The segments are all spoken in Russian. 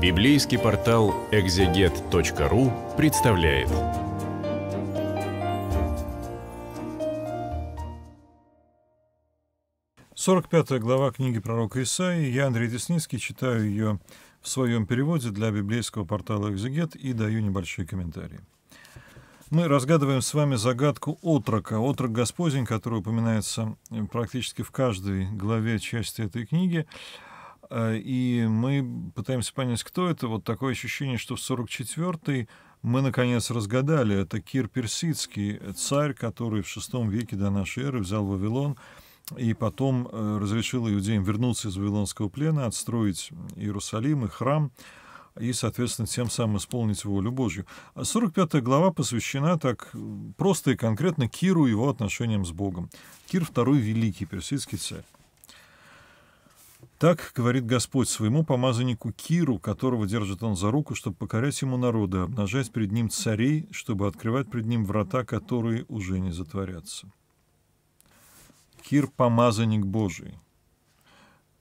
Библейский портал экзегет.ру представляет. Сорок пятая глава книги пророка Исаии. Я, Андрей Десницкий, читаю ее в своем переводе для библейского портала «Экзегет» и даю небольшие комментарии. Мы разгадываем с вами загадку отрока. Отрок Господень, который упоминается практически в каждой главе части этой книги – Э, и мы пытаемся понять, кто это. Вот такое ощущение, что в 44-й мы, наконец, разгадали. Это Кир Персидский, царь, который в VI веке до нашей эры взял Вавилон и потом э, разрешил иудеям вернуться из Вавилонского плена, отстроить Иерусалим и храм и, соответственно, тем самым исполнить волю Божью. 45 а глава посвящена так э, просто и конкретно Киру и его отношениям с Богом. Кир II — великий персидский царь. Так говорит Господь своему помазаннику Киру, которого держит он за руку, чтобы покорять ему народы, обнажать пред ним царей, чтобы открывать пред ним врата, которые уже не затворятся. Кир – помазанник Божий.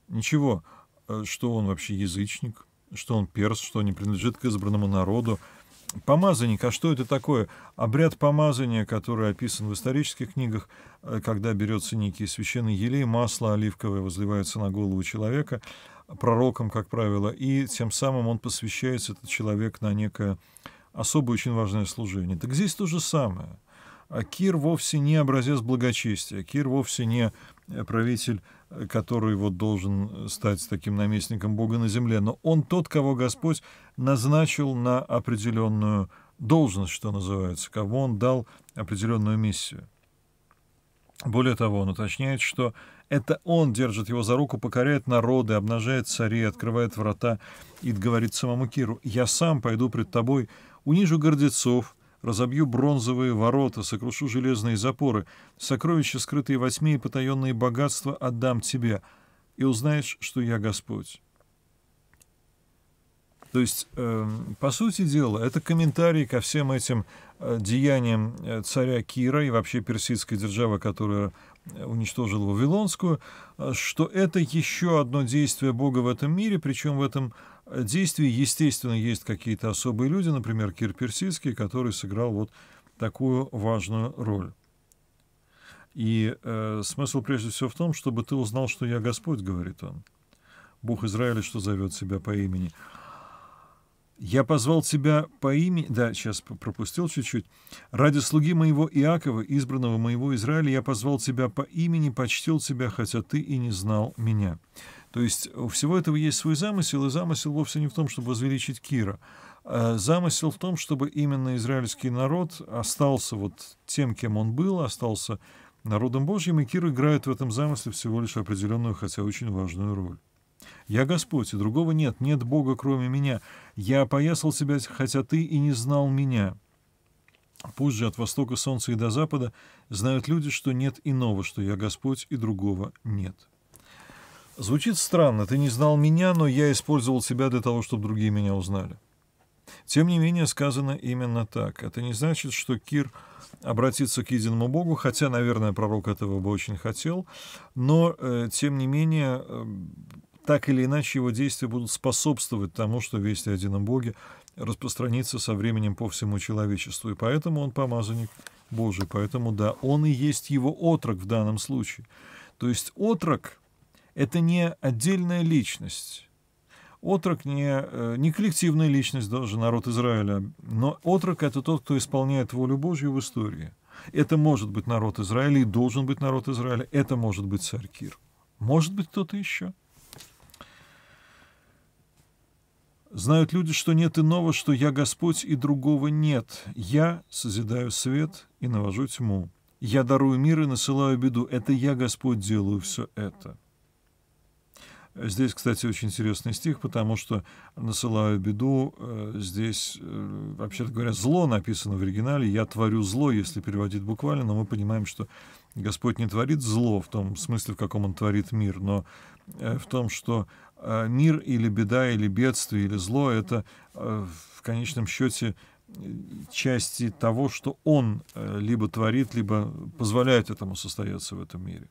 Ничего, э, что он вообще язычник, что он перс, что не принадлежит к избранному народу – Помазанник, а что это такое? Обряд помазания, который описан в исторических книгах, э, когда берется некий священный елей, масло оливковое возливается на голову человека, пророком, как правило, и тем самым он посвящается, этот человек, на некое особое, очень важное служение. Так здесь то же самое. А Кир вовсе не образец благочестия, Кир вовсе не Э, правитель, э, который вот должен э, стать таким наместником Бога на земле, но он тот, кого Господь назначил на определенную должность, что называется, кого он дал определенную миссию. Более того, он уточняет, что это он держит его за руку, покоряет народы, обнажает царей, открывает врата и говорит самому Киру, «Я сам пойду пред тобой, унижу гордецов, разобью бронзовые ворота, сокрушу железные запоры, сокровища, скрытые во тьме и потаенные богатства отдам тебе, и узнаешь, что я Господь». То есть, э, по сути дела, это комментарий ко всем этим э, деяниям э, царя Кира и вообще персидской державы, которая э, уничтожила Вавилонскую, э, что это еще одно действие Бога в этом мире, причем в этом действий, естественно, есть какие-то особые люди, например, Кир Персидский, который сыграл вот такую важную роль. И э, смысл прежде всего в том, чтобы ты узнал, что я Господь, говорит он. Бог Израиля, что зовет себя по имени. Я позвал тебя по имени... Да, сейчас пропустил чуть-чуть. Ради слуги моего Иакова, избранного моего Израиля, я позвал тебя по имени, почтил тебя, хотя ты и не знал меня. То есть у всего этого есть свой замысел, и замысел вовсе не в том, чтобы возвеличить Кира. А замысел в том, чтобы именно израильский народ остался вот тем, кем он был, остался народом Божьим, и Кир играет в этом замысле всего лишь определенную, хотя очень важную роль. «Я Господь, и другого нет, нет Бога, кроме меня. Я опоясал себя, хотя ты и не знал меня». Пусть же от востока солнца и до запада знают люди, что нет иного, что я Господь, и другого нет. Звучит странно, ты не знал меня, но я использовал себя для того, чтобы другие меня узнали. Тем не менее, сказано именно так. Это не значит, что Кир обратится к единому Богу, хотя, наверное, пророк этого бы очень хотел, но, э, тем не менее, э, так или иначе его действия будут способствовать тому, что весть о едином Боге распространится со временем по всему человечеству. И поэтому он помазанник Божий. Поэтому, да, он и есть его отрок в данном случае. То есть отрок — это не отдельная личность. Отрок не, э, не коллективная личность даже, народ Израиля, но отрок — это тот, кто исполняет волю Божью в истории. Это может быть народ Израиля и должен быть народ Израиля. Это может быть царь Кир. Может быть кто-то еще. Знают люди, что нет иного, что я Господь, и другого нет. Я созидаю свет и навожу тьму. Я дарую мир и насылаю беду. Это я, Господь, делаю все это. Здесь, кстати, очень интересный стих, потому что «насылаю беду» э, здесь, э, вообще говоря, «зло» написано в оригинале. «Я творю зло», если переводить буквально, но мы понимаем, что Господь не творит зло в том смысле, в каком Он творит мир, но э, в том, что Э, мир или беда, или бедствие, или зло — это э, в конечном счете э, части того, что он либо творит, либо позволяет этому состояться в этом мире.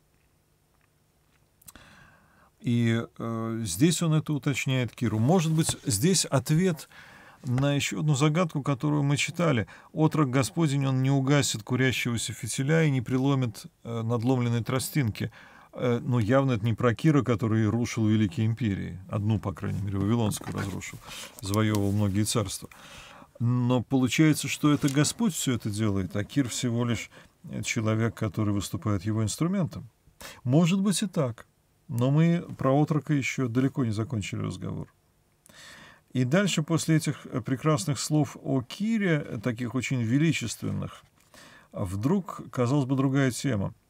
И э, здесь он это уточняет Киру. Может быть, здесь ответ на еще одну загадку, которую мы читали. Отрок Господень, он не угасит курящегося фитиля и не приломит э, надломленной тростинки. Э, но ну, явно это не про Кира, который рушил великие империи. Одну, по крайней мере, Вавилонскую разрушил, завоевывал многие царства. Но получается, что это Господь все это делает, а Кир всего лишь э, человек, который выступает его инструментом. Может быть и так, но мы про отрока еще далеко не закончили разговор. И дальше после этих э, прекрасных слов о Кире, таких очень величественных, вдруг, казалось бы, другая тема –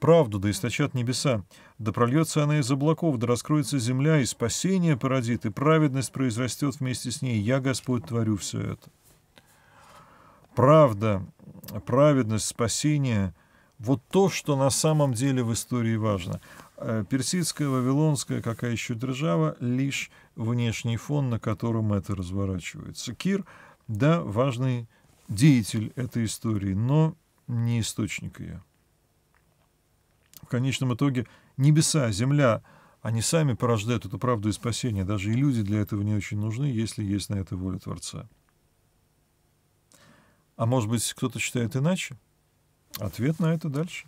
Правду да источат небеса, да прольется она из облаков, да раскроется земля, и спасение породит, и праведность произрастет вместе с ней. Я, Господь, творю все это. Правда, праведность, спасение — вот то, что на самом деле в истории важно. Э, персидская, Вавилонская, какая еще держава, лишь внешний фон, на котором это разворачивается. Кир, да, важный деятель этой истории, но не источник ее в конечном итоге небеса, земля, они сами порождают эту правду и спасение. Даже и люди для этого не очень нужны, если есть на это воля Творца. А может быть, кто-то считает иначе? Ответ на это дальше.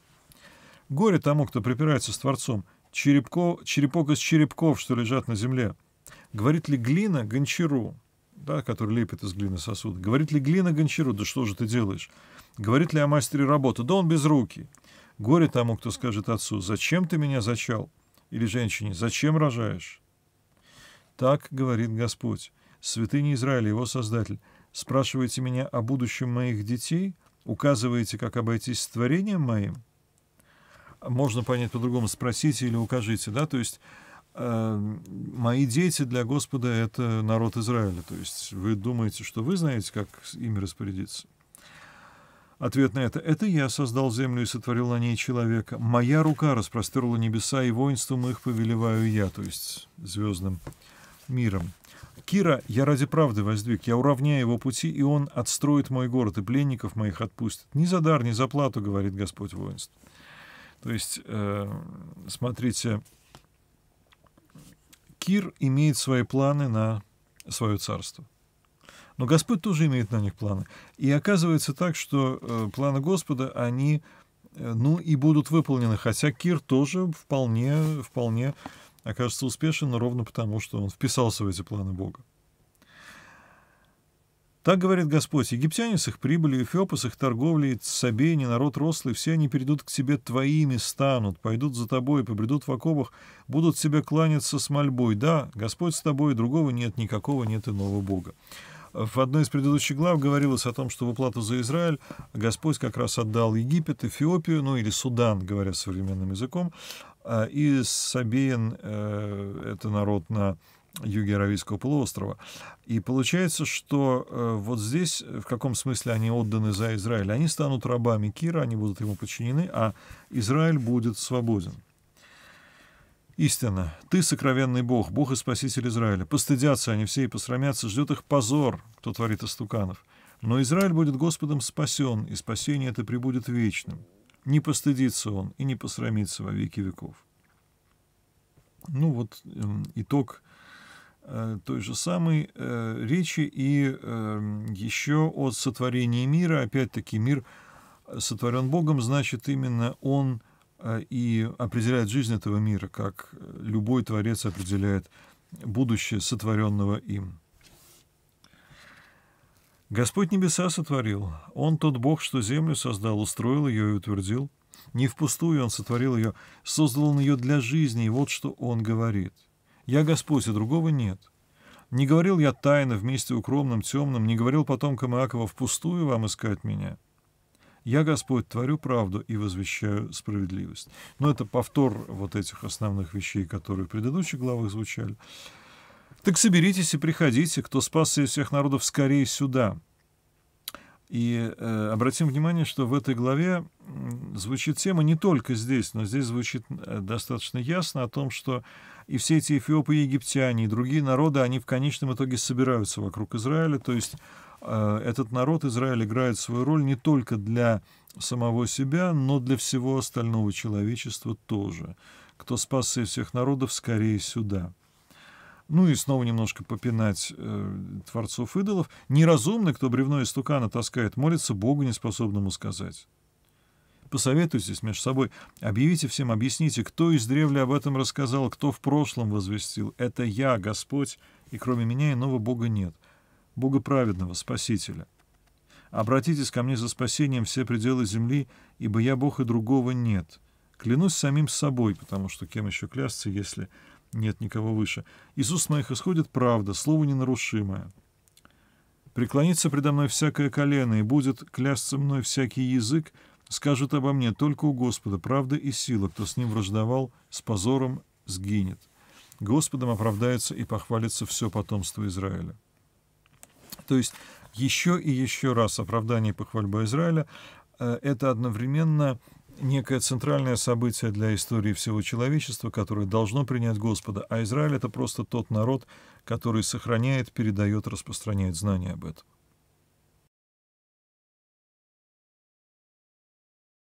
Горе тому, кто припирается с Творцом. Черепко, черепок из черепков, что лежат на земле. Говорит ли глина гончару, да, который лепит из глины сосуд? Говорит ли глина гончару, да что же ты делаешь? Говорит ли о мастере работы? Да он без руки. Горе тому, кто скажет отцу, «Зачем ты меня зачал?» Или женщине, «Зачем рожаешь?» Так говорит Господь, святыня Израиля, его Создатель. «Спрашиваете меня о будущем моих детей? Указываете, как обойтись с творением моим?» Можно понять по-другому, спросите или укажите, да, то есть э, мои дети для Господа — это народ Израиля. То есть вы думаете, что вы знаете, как ими распорядиться? Ответ на это — это я создал землю и сотворил на ней человека. Моя рука распростерла небеса, и воинством их повелеваю я, то есть звездным миром. Кира я ради правды воздвиг, я уравняю его пути, и он отстроит мой город, и пленников моих отпустит. Ни за дар, ни за плату, говорит Господь воинств. То есть, э, смотрите, Кир имеет свои планы на свое царство. Но Господь тоже имеет на них планы. И оказывается так, что э, планы Господа, они, э, ну, и будут выполнены. Хотя Кир тоже вполне, вполне окажется успешен, но ровно потому, что он вписался в эти планы Бога. Так говорит Господь, египтяне с их прибылью, Эфиопы с их торговлей, Сабейни, народ рослый, все они перейдут к тебе твоими, станут, пойдут за тобой, побредут в оковах, будут тебе кланяться с мольбой. Да, Господь с тобой, другого нет, никакого нет иного Бога. В одной из предыдущих глав говорилось о том, что в уплату за Израиль Господь как раз отдал Египет, Эфиопию, ну или Судан, говоря современным языком, а, и Сабеин э, это народ на юге Аравийского полуострова. И получается, что э, вот здесь, в каком смысле они отданы за Израиль? Они станут рабами Кира, они будут ему подчинены, а Израиль будет свободен. Истина, ты сокровенный Бог, Бог и Спаситель Израиля. Постыдятся они все и посрамятся, ждет их позор, кто творит истуканов. Но Израиль будет Господом спасен, и спасение это прибудет вечным. Не постыдится он и не посрамится во веки веков. Ну вот эм, итог э, той же самой э, речи и э, еще о сотворении мира. Опять-таки мир сотворен Богом, значит именно он Э, и определяет жизнь этого мира, как э, любой творец определяет будущее сотворенного им. Господь небеса сотворил, Он тот Бог, что землю создал, устроил ее и утвердил. Не впустую Он сотворил ее, создал Он ее для жизни, и вот что Он говорит. «Я Господь, и другого нет». Не говорил я тайно, вместе укромным, темным, не говорил потомкам Иакова, впустую вам искать меня. Я, Господь, творю правду и возвещаю справедливость. Но это повтор вот этих основных вещей, которые в предыдущих главах звучали. Так соберитесь и приходите, кто спасся из всех народов, скорее сюда. И э, обратим внимание, что в этой главе звучит тема не только здесь, но здесь звучит э, достаточно ясно о том, что и все эти эфиопы, и египтяне, и другие народы, они в конечном итоге собираются вокруг Израиля. То есть э, этот народ Израиль играет свою роль не только для самого себя, но для всего остального человечества тоже. Кто спасся из всех народов, скорее сюда ну и снова немножко попинать э, творцов идолов. Неразумный, кто бревно из стукана таскает, молится Богу, неспособному сказать. Посоветуйтесь между собой, объявите всем, объясните, кто из древля об этом рассказал, кто в прошлом возвестил. Это я, Господь, и кроме меня иного Бога нет. Бога праведного, Спасителя. Обратитесь ко мне за спасением все пределы земли, ибо я Бог и другого нет. Клянусь самим собой, потому что кем еще клясться, если нет никого выше. Из уст моих исходит правда, слово ненарушимое. Преклонится предо мной всякое колено, и будет клясться мной всякий язык, скажет обо мне только у Господа правда и сила, кто с ним враждовал, с позором сгинет. Господом оправдается и похвалится все потомство Израиля. То есть еще и еще раз оправдание и похвальба Израиля э, – это одновременно – некое центральное событие для истории всего человечества, которое должно принять Господа, а Израиль — это просто тот народ, который сохраняет, передает, распространяет знания об этом.